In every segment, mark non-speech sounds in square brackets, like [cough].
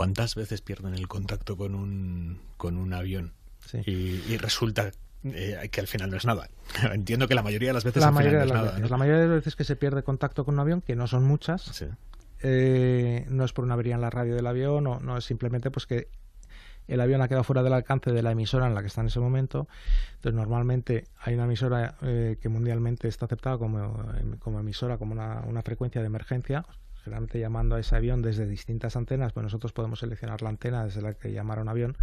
¿Cuántas veces pierden el contacto con un, con un avión? Y, resulta eh, que al final no es nada. [laughs] Entiendo que la mayoría de las veces la mayoría de las Veces, La mayoría de las veces que se pierde contacto con un avión, que no son muchas, eh, no es por una avería en la radio del avión, no, no es simplemente pues que el avión ha quedado fuera del alcance de la emisora en la que está en ese momento. Entonces, normalmente hay una emisora eh, que mundialmente está aceptada como, como emisora, como una, una, frecuencia de emergencia, llamando a ese avión desde distintas antenas, pues nosotros podemos seleccionar la antena desde la que llamar a un avión,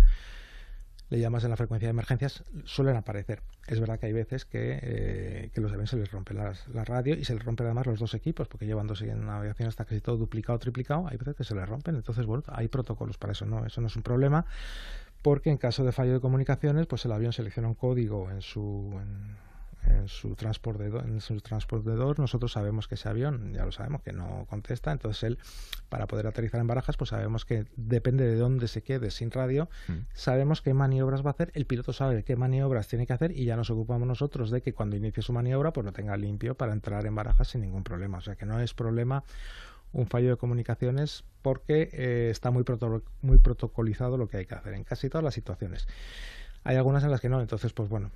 le llamas en la frecuencia de emergencias, suelen aparecer. Es verdad que hay veces que, eh, los aviones se les rompe la radio y se les rompen además los dos equipos, porque llevan dos en navegación hasta casi todo duplicado, o triplicado, hay veces que se les rompen, entonces bueno, hay protocolos para eso, no, eso no es un problema, porque en caso de fallo de comunicaciones, pues el avión selecciona un código en su, en su transportador, en su transportador nosotros sabemos que ese avión, ya lo sabemos, que no contesta, entonces él, para poder aterrizar en barajas, pues sabemos que depende de dónde se quede sin radio, mm. sabemos qué maniobras va a hacer, el piloto sabe qué maniobras tiene que hacer y ya nos ocupamos nosotros de que cuando inicie su maniobra, pues lo tenga limpio para entrar en barajas sin ningún problema. O sea que no es problema un fallo de comunicaciones porque eh, está muy, muy protocolizado lo que hay que hacer en casi todas las situaciones. Hay algunas en las que no, entonces pues bueno,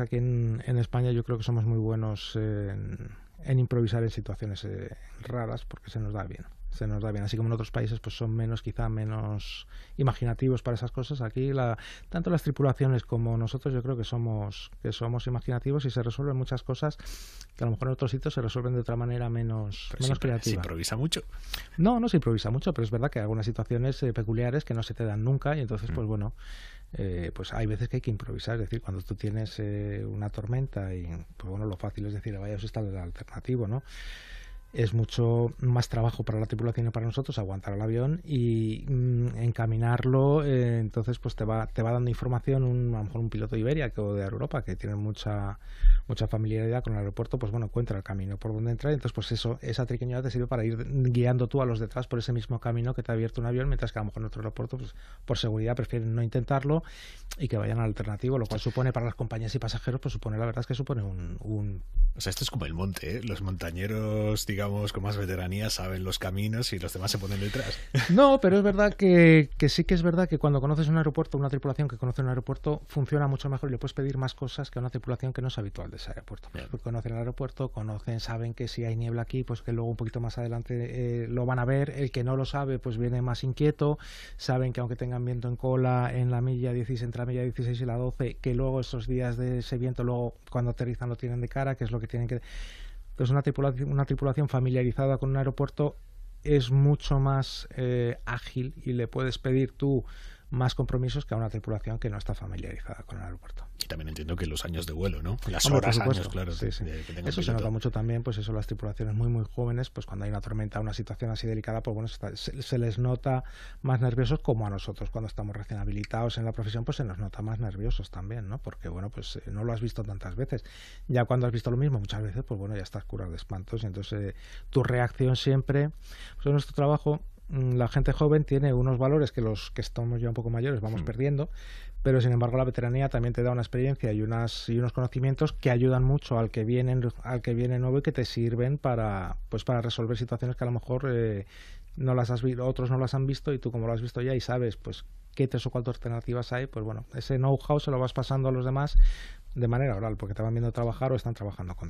aquí en, España yo creo que somos muy buenos en, improvisar en situaciones eh, raras porque se nos da bien se nos da bien. Así como en otros países pues son menos, quizá menos imaginativos para esas cosas, aquí tanto las tripulaciones como nosotros yo creo que somos, que somos imaginativos y se resuelven muchas cosas que a lo mejor en otros sitios se resuelven de otra manera menos, menos creativa. ¿Se improvisa mucho? No, no se improvisa mucho, pero es verdad que hay algunas situaciones eh, peculiares que no se te dan nunca y entonces pues mm. bueno, eh, pues hay veces que hay que improvisar, es decir, cuando tú tienes eh, una tormenta y pues bueno, lo fácil es decir, vaya, os está el alternativo, ¿no? es mucho más trabajo para la tripulación y para nosotros aguantar el avión y mm, encaminarlo. Eh, entonces, pues te va, te va dando información un, a lo mejor un piloto de Iberia que, o de Europa que tiene mucha, mucha familiaridad con el aeropuerto, pues bueno, encuentra el camino por donde entrar. Entonces, pues eso, esa triquiñuela te sirve para ir guiando tú a los detrás por ese mismo camino que te ha abierto un avión, mientras que a lo mejor en otro aeropuerto, pues por seguridad prefieren no intentarlo y que vayan al alternativo, lo cual supone para las compañías y pasajeros, pues supone, la verdad es que supone un... O sea, esto es como el monte, ¿eh? los montañeros, digamos, con más veteranía saben los caminos y los demás se ponen detrás. [laughs] No, pero es verdad que, sí que es verdad que cuando conoces un aeropuerto, una tripulación que conoce un aeropuerto, funciona mucho mejor y le puedes pedir más cosas que a una tripulación que no es habitual de ese aeropuerto. conocen el aeropuerto, conocen, saben que si hay niebla aquí, pues que luego un poquito más adelante eh, lo van a ver. El que no lo sabe, pues viene más inquieto. Saben que aunque tengan viento en cola en la milla 16, entre la milla 16 y la 12, que luego esos días de ese viento, luego cuando aterrizan lo tienen de cara, que es lo que tienen que... Entonces una tripulación, una tripulación familiarizada con un aeropuerto es mucho más eh, ágil y le puedes pedir tú más compromisos que a una tripulación que no está familiarizada con el aeropuerto. Y también entiendo que los años de vuelo, ¿no? Las horas, años, claro. eso se nota mucho también, pues eso, las tripulaciones muy, muy jóvenes, pues cuando hay una tormenta, una situación así delicada, pues bueno, se, les nota más nerviosos como a nosotros cuando estamos recién habilitados en la profesión, pues se nos nota más nerviosos también, ¿no? Porque, bueno, pues eh, no lo has visto tantas veces. Ya cuando has visto lo mismo muchas veces, pues bueno, ya estás curado de espantos y entonces eh, tu reacción siempre, pues en nuestro trabajo Mm, la gente joven tiene unos valores que los que estamos ya un poco mayores vamos hmm. perdiendo, pero sin embargo la veteranía también te da una experiencia y unas y unos conocimientos que ayudan mucho al que viene al que viene nuevo y que te sirven para pues para resolver situaciones que a lo mejor eh, no las has visto, otros no las han visto y tú como lo has visto ya y sabes pues qué tres o cuatro alternativas hay, pues bueno, ese know-how se lo vas pasando a los demás de manera oral, porque te van viendo trabajar o están trabajando contigo.